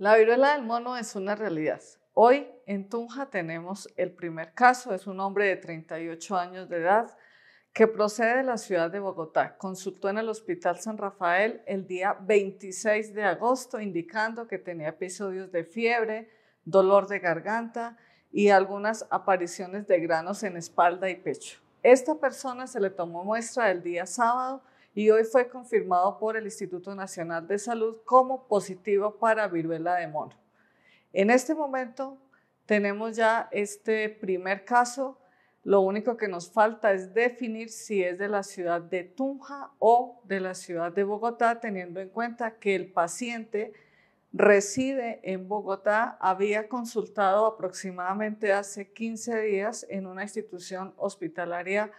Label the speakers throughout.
Speaker 1: La viruela del mono es una realidad. Hoy en Tunja tenemos el primer caso, es un hombre de 38 años de edad que procede de la ciudad de Bogotá. Consultó en el Hospital San Rafael el día 26 de agosto indicando que tenía episodios de fiebre, dolor de garganta y algunas apariciones de granos en espalda y pecho. Esta persona se le tomó muestra el día sábado y hoy fue confirmado por el Instituto Nacional de Salud como positivo para viruela de mono. En este momento tenemos ya este primer caso. Lo único que nos falta es definir si es de la ciudad de Tunja o de la ciudad de Bogotá, teniendo en cuenta que el paciente reside en Bogotá, había consultado aproximadamente hace 15 días en una institución hospitalaria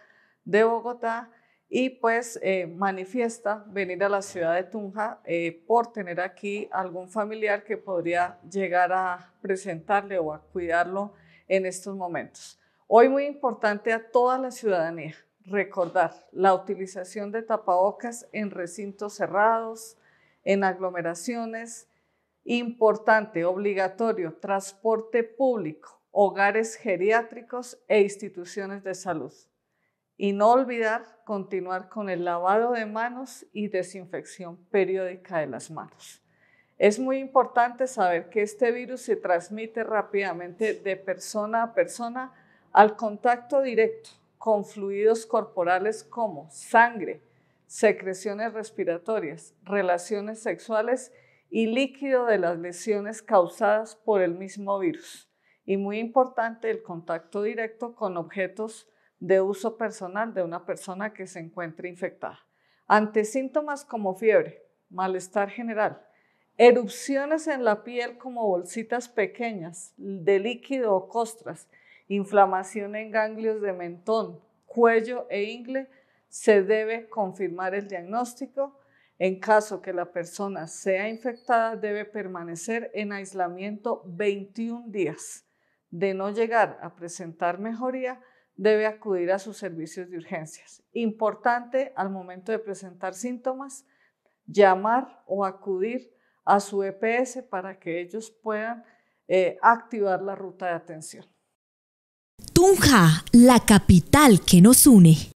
Speaker 1: de Bogotá y pues eh, manifiesta venir a la ciudad de Tunja eh, por tener aquí algún familiar que podría llegar a presentarle o a cuidarlo en estos momentos. Hoy muy importante a toda la ciudadanía recordar la utilización de tapabocas en recintos cerrados, en aglomeraciones, importante, obligatorio, transporte público, hogares geriátricos e instituciones de salud. Y no olvidar continuar con el lavado de manos y desinfección periódica de las manos. Es muy importante saber que este virus se transmite rápidamente de persona a persona al contacto directo con fluidos corporales como sangre, secreciones respiratorias, relaciones sexuales y líquido de las lesiones causadas por el mismo virus. Y muy importante el contacto directo con objetos de uso personal de una persona que se encuentre infectada. Ante síntomas como fiebre, malestar general, erupciones en la piel como bolsitas pequeñas de líquido o costras, inflamación en ganglios de mentón, cuello e ingle, se debe confirmar el diagnóstico. En caso que la persona sea infectada, debe permanecer en aislamiento 21 días. De no llegar a presentar mejoría, debe acudir a sus servicios de urgencias. Importante al momento de presentar síntomas, llamar o acudir a su EPS para que ellos puedan eh, activar la ruta de atención. Tunja, la capital que nos une.